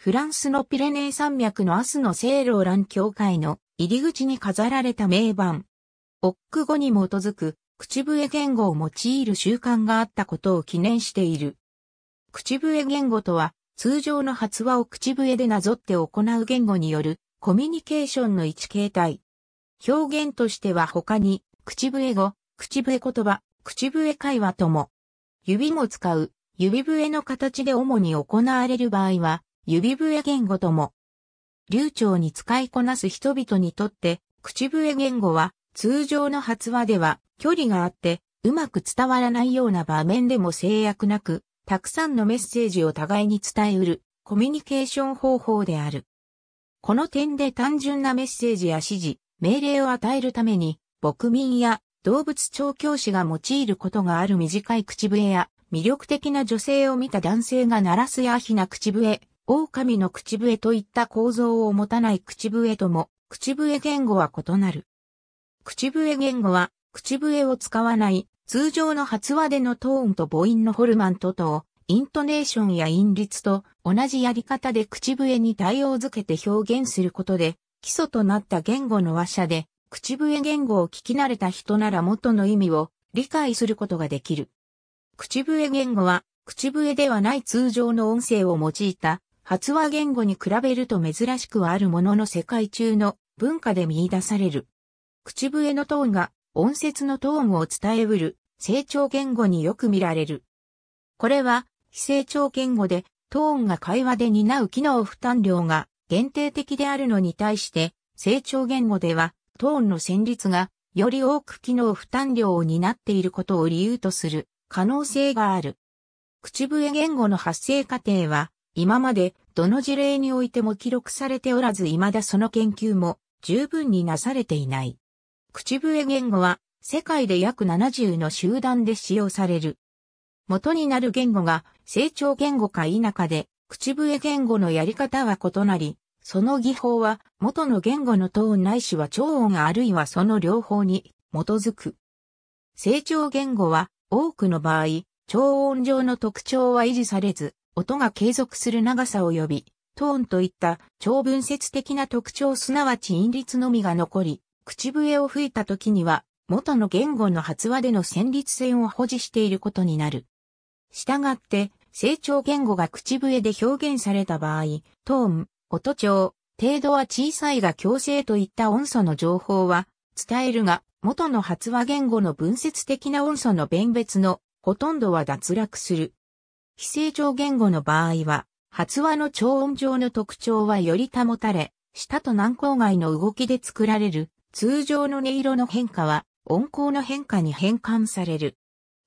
フランスのピレネー山脈のアスの聖ローラン教会の入り口に飾られた名板。オック語に基づく口笛言語を用いる習慣があったことを記念している。口笛言語とは通常の発話を口笛でなぞって行う言語によるコミュニケーションの一形態。表現としては他に口笛語、口笛言葉、口笛会話とも。指も使う、指笛の形で主に行われる場合は、指笛言語とも、流暢に使いこなす人々にとって、口笛言語は通常の発話では距離があって、うまく伝わらないような場面でも制約なく、たくさんのメッセージを互いに伝えうるコミュニケーション方法である。この点で単純なメッセージや指示、命令を与えるために、牧民や動物調教師が用いることがある短い口笛や、魅力的な女性を見た男性が鳴らすやひな口笛狼の口笛といった構造を持たない口笛とも、口笛言語は異なる。口笛言語は、口笛を使わない、通常の発話でのトーンと母音のホルマントとを、イントネーションや韻律と同じやり方で口笛に対応づけて表現することで、基礎となった言語の話者で、口笛言語を聞き慣れた人なら元の意味を理解することができる。口笛言語は、口笛ではない通常の音声を用いた発話言語に比べると珍しくはあるものの世界中の文化で見出される。口笛のトーンが音節のトーンを伝えうる成長言語によく見られる。これは非成長言語でトーンが会話で担う機能負担量が限定的であるのに対して成長言語ではトーンの旋律がより多く機能負担量を担っていることを理由とする可能性がある。口笛言語の発生過程は今までどの事例においても記録されておらず未だその研究も十分になされていない。口笛言語は世界で約70の集団で使用される。元になる言語が成長言語か否かで、口笛言語のやり方は異なり、その技法は元の言語のトーンないしは超音あるいはその両方に基づく。成長言語は多くの場合、超音上の特徴は維持されず、音が継続する長さ及び、トーンといった超分節的な特徴すなわち韻律のみが残り、口笛を吹いた時には、元の言語の発話での旋律線を保持していることになる。したがって、成長言語が口笛で表現された場合、トーン、音調、程度は小さいが強制といった音素の情報は伝えるが、元の発話言語の分節的な音素の弁別のほとんどは脱落する。非正常言語の場合は、発話の超音上の特徴はより保たれ、舌と軟口外の動きで作られる通常の音色の変化は音高の変化に変換される。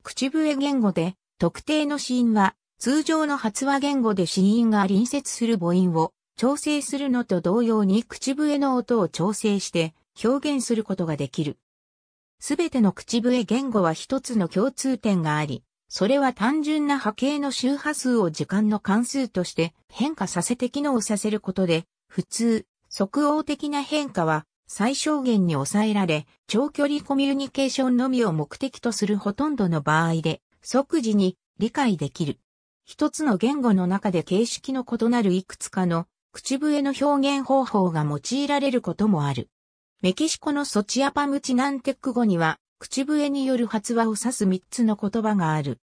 口笛言語で特定の子音は通常の発話言語で子音が隣接する母音を調整するのと同様に口笛の音を調整して表現することができる。すべての口笛言語は一つの共通点があり、それは単純な波形の周波数を時間の関数として変化させて機能させることで、普通、即応的な変化は最小限に抑えられ、長距離コミュニケーションのみを目的とするほとんどの場合で、即時に理解できる。一つの言語の中で形式の異なるいくつかの口笛の表現方法が用いられることもある。メキシコのソチアパムチナンテック語には口笛による発話を指す三つの言葉がある。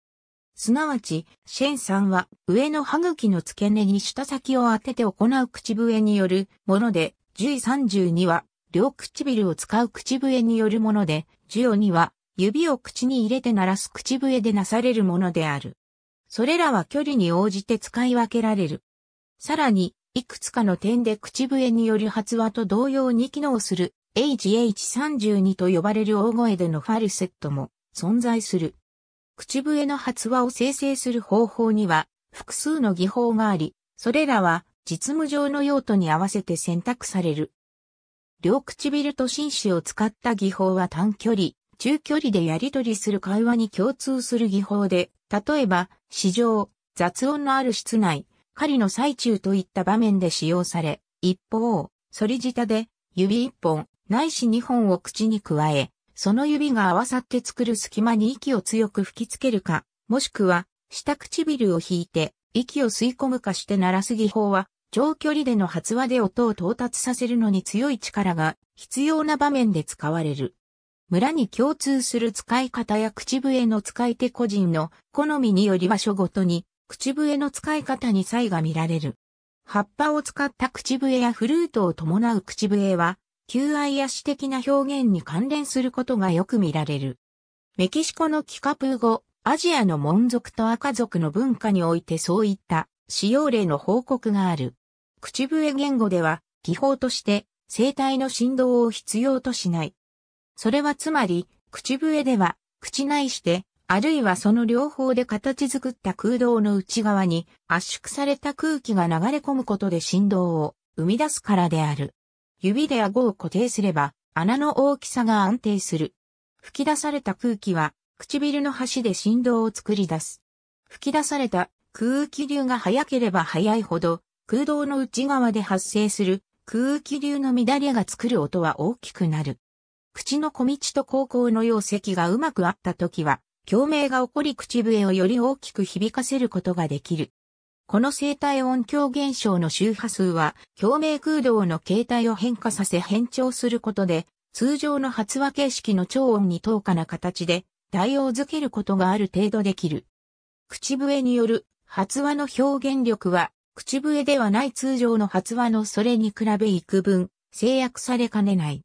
すなわち、シェンさんは上の歯茎の付け根に舌先を当てて行う口笛によるもので、十位、三32は両唇を使う口笛によるもので、十0には指を口に入れて鳴らす口笛でなされるものである。それらは距離に応じて使い分けられる。さらに、いくつかの点で口笛による発話と同様に機能する HH32 と呼ばれる大声でのファルセットも存在する。口笛の発話を生成する方法には複数の技法があり、それらは実務上の用途に合わせて選択される。両唇と紳士を使った技法は短距離、中距離でやり取りする会話に共通する技法で、例えば、市場、雑音のある室内、狩りの最中といった場面で使用され、一方、反り舌で、指一本、ないし2本を口に加え、その指が合わさって作る隙間に息を強く吹きつけるか、もしくは、下唇を引いて、息を吸い込むかして鳴らす技法は、長距離での発話で音を到達させるのに強い力が必要な場面で使われる。村に共通する使い方や口笛の使い手個人の好みにより場所ごとに口笛の使い方に差異が見られる。葉っぱを使った口笛やフルートを伴う口笛は求愛や詩的な表現に関連することがよく見られる。メキシコのキカプー語、アジアの門族と赤族の文化においてそういった使用例の報告がある。口笛言語では、技法として声帯の振動を必要としない。それはつまり、口笛では、口内して、あるいはその両方で形作った空洞の内側に圧縮された空気が流れ込むことで振動を生み出すからである。指で顎を固定すれば、穴の大きさが安定する。吹き出された空気は、唇の端で振動を作り出す。吹き出された空気流が速ければ速いほど、空洞の内側で発生する空気流の乱れが作る音は大きくなる。口の小道と高校の容石がうまくあった時は、共鳴が起こり口笛をより大きく響かせることができる。この生体音響現象の周波数は、共鳴空洞の形態を変化させ変調することで、通常の発話形式の超音に等価な形で、対応づけることがある程度できる。口笛による発話の表現力は、口笛ではない通常の発話のそれに比べ幾分、制約されかねない。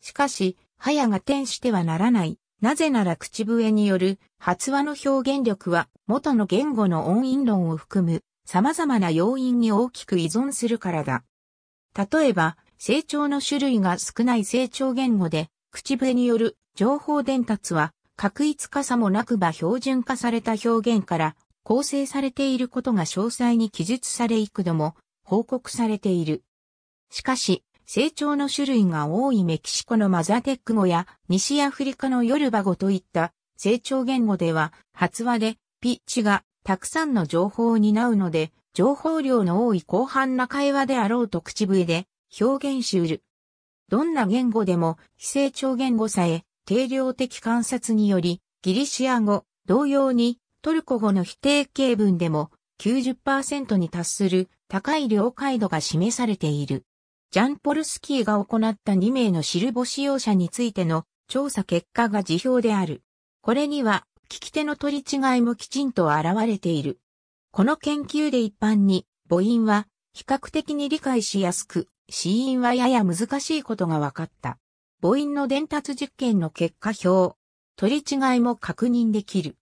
しかし、早が転してはならないなぜなら口笛による発話の表現力は元の言語の音韻論を含む様々な要因に大きく依存するからだ。例えば、成長の種類が少ない成長言語で、口笛による情報伝達は、確一化さもなくば標準化された表現から構成されていることが詳細に記述され幾度も報告されている。しかし、成長の種類が多いメキシコのマザテック語や西アフリカのヨルバ語といった成長言語では発話でピッチがたくさんの情報を担うので情報量の多い広範な会話であろうと口笛で表現しうる。どんな言語でも非成長言語さえ定量的観察によりギリシア語同様にトルコ語の否定形文でも90%に達する高い了解度が示されている。ジャンポルスキーが行った2名のシルボ使用者についての調査結果が辞表である。これには、聞き手の取り違いもきちんと現れている。この研究で一般に、母音は比較的に理解しやすく、死因はやや難しいことが分かった。母音の伝達実験の結果表。取り違いも確認できる。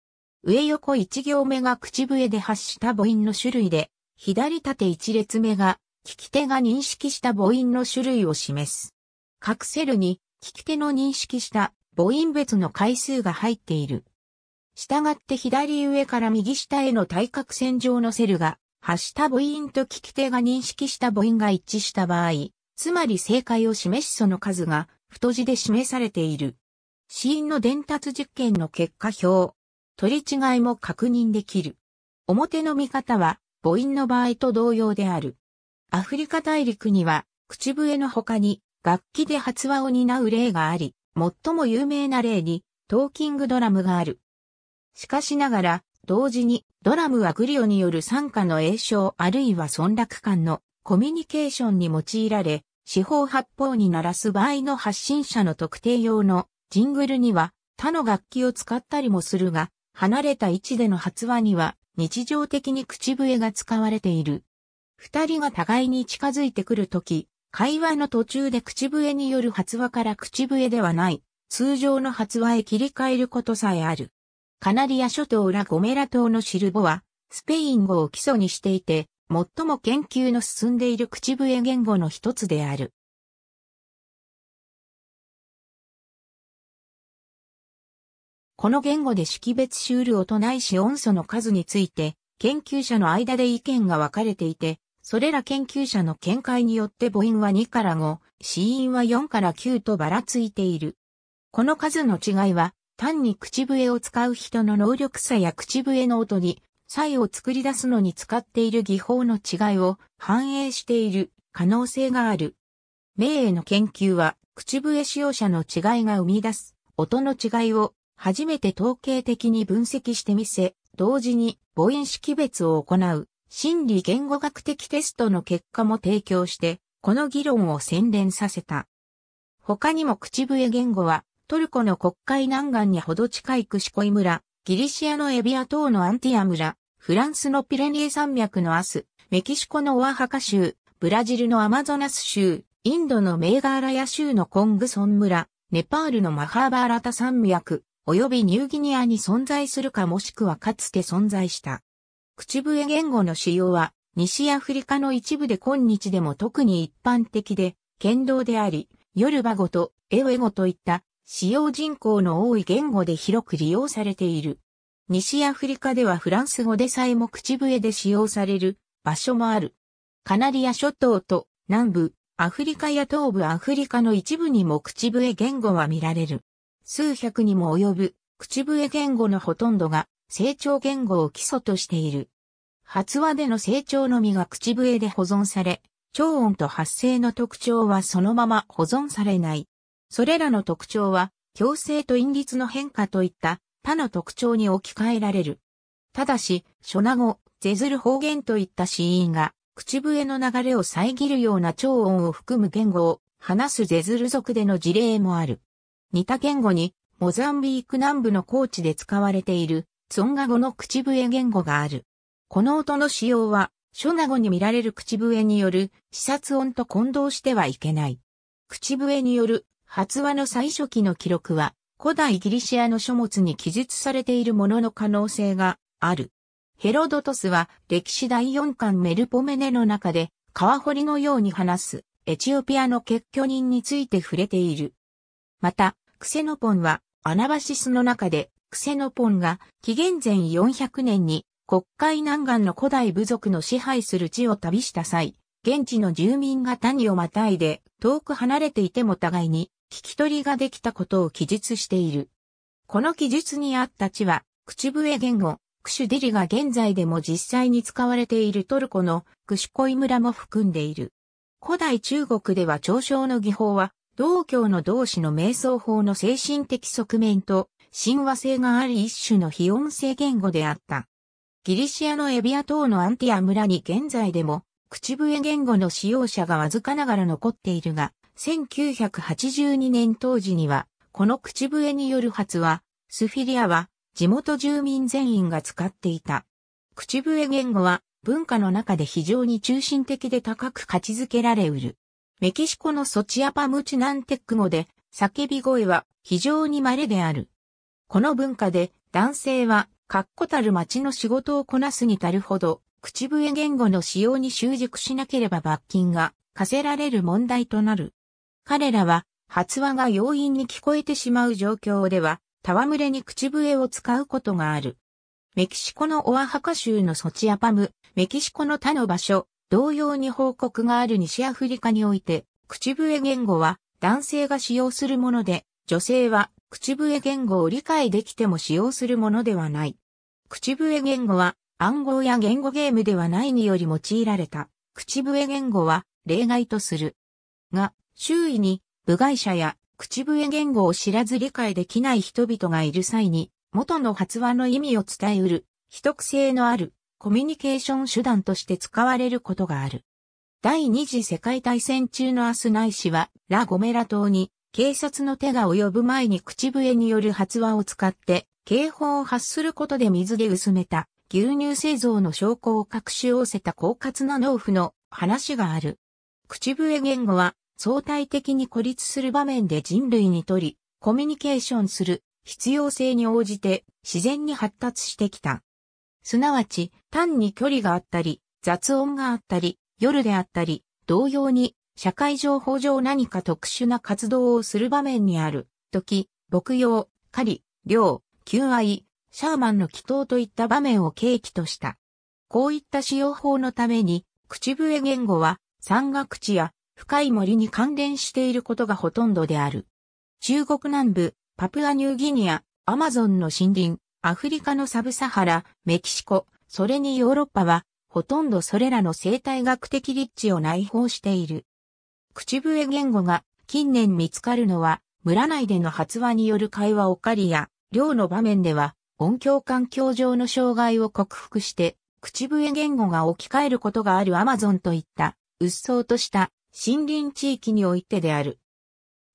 上横1行目が口笛で発した母音の種類で、左縦1列目が聞き手が認識した母音の種類を示す。各セルに聞き手の認識した母音別の回数が入っている。従って左上から右下への対角線上のセルが発した母音と聞き手が認識した母音が一致した場合、つまり正解を示しその数が太字で示されている。死因の伝達実験の結果表。取り違いも確認できる。表の見方は母音の場合と同様である。アフリカ大陸には、口笛の他に、楽器で発話を担う例があり、最も有名な例に、トーキングドラムがある。しかしながら、同時に、ドラムはグリオによる参加の栄唱あるいは村落間のコミュニケーションに用いられ、四方八方に鳴らす場合の発信者の特定用のジングルには他の楽器を使ったりもするが、離れた位置での発話には日常的に口笛が使われている。二人が互いに近づいてくるとき、会話の途中で口笛による発話から口笛ではない、通常の発話へ切り替えることさえある。カナリア諸島ラゴメラ島のシルボは、スペイン語を基礎にしていて、最も研究の進んでいる口笛言語の一つである。この言語で識別しうる音ないし音素の数について、研究者の間で意見が分かれていて、それら研究者の見解によって母音は2から5、子音は4から9とばらついている。この数の違いは、単に口笛を使う人の能力差や口笛の音に、差異を作り出すのに使っている技法の違いを反映している可能性がある。名への研究は、口笛使用者の違いが生み出す音の違いを初めて統計的に分析してみせ、同時に母音識別を行う。心理言語学的テストの結果も提供して、この議論を洗練させた。他にも口笛言語は、トルコの国会南岸にほど近いクシコイ村、ギリシアのエビア島のアンティア村、フランスのピレニエ山脈のアス、メキシコのオアハカ州、ブラジルのアマゾナス州、インドのメーガーラヤ州のコングソン村、ネパールのマハーバーラタ山脈、及びニューギニアに存在するかもしくはかつて存在した。口笛言語の使用は、西アフリカの一部で今日でも特に一般的で、剣道であり、ヨルバ語とエウェ語といった使用人口の多い言語で広く利用されている。西アフリカではフランス語でさえも口笛で使用される場所もある。カナリア諸島と南部、アフリカや東部アフリカの一部にも口笛言語は見られる。数百にも及ぶ口笛言語のほとんどが成長言語を基礎としている。発話での成長のみが口笛で保存され、超音と発声の特徴はそのまま保存されない。それらの特徴は、強制と韻律の変化といった他の特徴に置き換えられる。ただし、初名語、ゼズル方言といった死因が、口笛の流れを遮るような超音を含む言語を話すゼズル族での事例もある。似た言語に、モザンビーク南部の高地で使われているツンガ語の口笛言語がある。この音の使用は、ョ夏語に見られる口笛による視察音と混同してはいけない。口笛による発話の最初期の記録は、古代ギリシアの書物に記述されているものの可能性がある。ヘロドトスは歴史第4巻メルポメネの中で、川堀のように話すエチオピアの結居人について触れている。また、クセノポンはアナバシスの中でクセノポンが紀元前400年に国会南岸の古代部族の支配する地を旅した際、現地の住民が谷をまたいで遠く離れていても互いに聞き取りができたことを記述している。この記述にあった地は、口笛言語、クシュディリが現在でも実際に使われているトルコのクシュコイ村も含んでいる。古代中国では嘲笑の技法は、道教の同志の瞑想法の精神的側面と神話性があり一種の非音声言語であった。ギリシアのエビア島のアンティア村に現在でも、口笛言語の使用者がわずかながら残っているが、1982年当時には、この口笛による発話、スフィリアは、地元住民全員が使っていた。口笛言語は、文化の中で非常に中心的で高く価値づけられうる。メキシコのソチアパムチナンテック語で、叫び声は非常に稀である。この文化で男性は確固たる町の仕事をこなすに足るほど、口笛言語の使用に習熟しなければ罰金が課せられる問題となる。彼らは発話が要因に聞こえてしまう状況では、戯れに口笛を使うことがある。メキシコのオアハカ州のソチアパム、メキシコの他の場所、同様に報告がある西アフリカにおいて、口笛言語は男性が使用するもので、女性は口笛言語を理解できても使用するものではない。口笛言語は暗号や言語ゲームではないにより用いられた。口笛言語は例外とする。が、周囲に部外者や口笛言語を知らず理解できない人々がいる際に、元の発話の意味を伝えうる、秘匿性のあるコミュニケーション手段として使われることがある。第二次世界大戦中のアスナイ氏は、ラ・ゴメラ島に警察の手が及ぶ前に口笛による発話を使って、警報を発することで水で薄めた牛乳製造の証拠を隠し合わせた狡猾な農夫の話がある。口笛言語は相対的に孤立する場面で人類にとり、コミュニケーションする必要性に応じて自然に発達してきた。すなわち、単に距離があったり、雑音があったり、夜であったり、同様に社会情報上何か特殊な活動をする場面にある、時、牧羊、狩り、猟、求愛、シャーマンの祈祷といった場面を契機とした。こういった使用法のために、口笛言語は山岳地や深い森に関連していることがほとんどである。中国南部、パプアニューギニア、アマゾンの森林、アフリカのサブサハラ、メキシコ、それにヨーロッパは、ほとんどそれらの生態学的立地を内包している。口笛言語が近年見つかるのは、村内での発話による会話を借りや、寮の場面では、音響環境上の障害を克服して、口笛言語が置き換えることがあるアマゾンといった、鬱蒼とした森林地域においてである。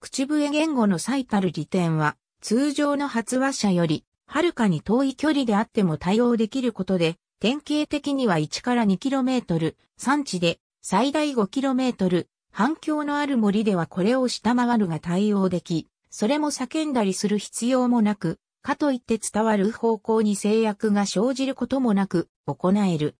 口笛言語の最たる利点は、通常の発話者より、はるかに遠い距離であっても対応できることで、典型的には1から 2km、産地で最大 5km、反響のある森ではこれを下回るが対応でき、それも叫んだりする必要もなく、かといって伝わる方向に制約が生じることもなく行える。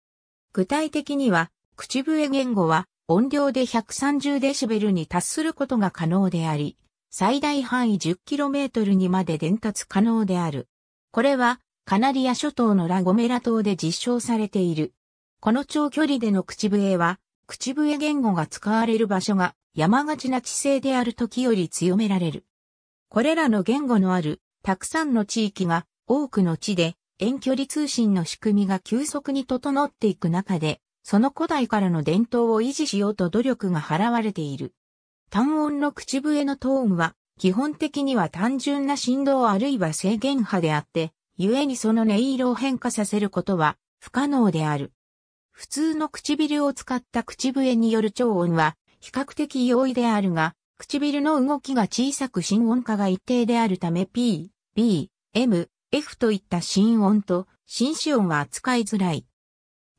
具体的には、口笛言語は音量で130デシベルに達することが可能であり、最大範囲 10km にまで伝達可能である。これはカナリア諸島のラゴメラ島で実証されている。この長距離での口笛は口笛言語が使われる場所が山がちな地勢である時より強められる。これらの言語のあるたくさんの地域が多くの地で遠距離通信の仕組みが急速に整っていく中で、その古代からの伝統を維持しようと努力が払われている。単音の口笛のトーンは基本的には単純な振動あるいは制限波であって、故にその音色を変化させることは不可能である。普通の唇を使った口笛による超音は比較的容易であるが、唇の動きが小さく心音化が一定であるため P、B、M、F といった心音と心子音は扱いづらい。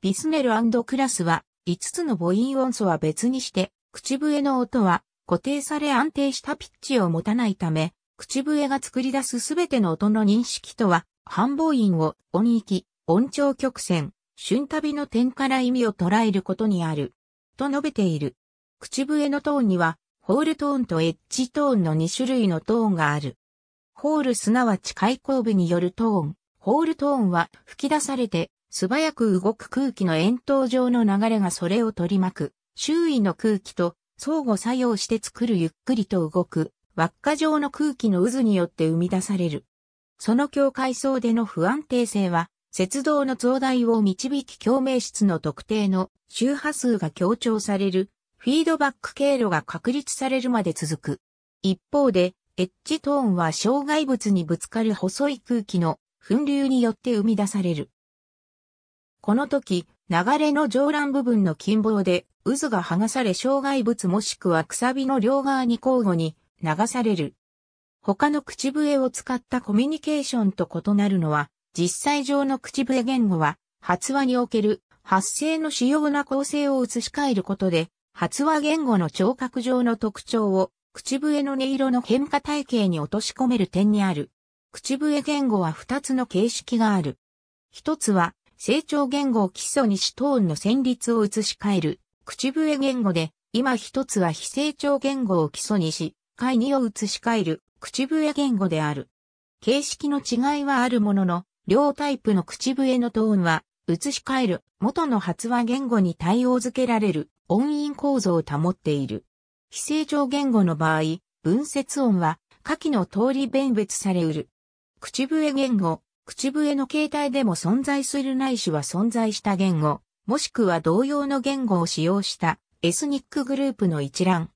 ビスネルクラスは5つの母音音素は別にして、口笛の音は固定され安定したピッチを持たないため、口笛が作り出すすべての音の認識とは、半母音を音域、音調曲線、春旅の点から意味を捉えることにある、と述べている。口笛のトーンには、ホールトーンとエッジトーンの2種類のトーンがある。ホールすなわち開口部によるトーン、ホールトーンは吹き出されて、素早く動く空気の円筒状の流れがそれを取り巻く、周囲の空気と相互作用して作るゆっくりと動く、輪っか状の空気の渦によって生み出される。その境界層での不安定性は、雪道の増大を導き共鳴室の特定の周波数が強調される、フィードバック経路が確立されるまで続く。一方で、エッジトーンは障害物にぶつかる細い空気の噴流によって生み出される。この時、流れの上乱部分の近傍で渦が剥がされ障害物もしくはくさびの両側に交互に流される。他の口笛を使ったコミュニケーションと異なるのは、実際上の口笛言語は、発話における発声の主要な構成を移し替えることで、発話言語の聴覚上の特徴を、口笛の音色の変化体系に落とし込める点にある。口笛言語は2つの形式がある。一つは、成長言語を基礎にしトーンの旋律を移し替える、口笛言語で、今一つは非成長言語を基礎にし、解2を移し替える、口笛言語である。形式の違いはあるものの、両タイプの口笛のトーンは、移し替える元の発話言語に対応づけられる音韻構造を保っている。非正常言語の場合、文節音は下記の通り弁別されうる。口笛言語、口笛の形態でも存在するないしは存在した言語、もしくは同様の言語を使用したエスニックグループの一覧。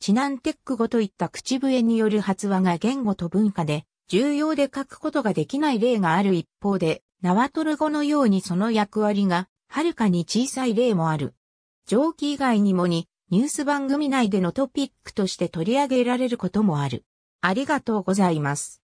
チナンテック語といった口笛による発話が言語と文化で重要で書くことができない例がある一方で、ナワトル語のようにその役割が、はるかに小さい例もある。上記以外にもに、ニュース番組内でのトピックとして取り上げられることもある。ありがとうございます。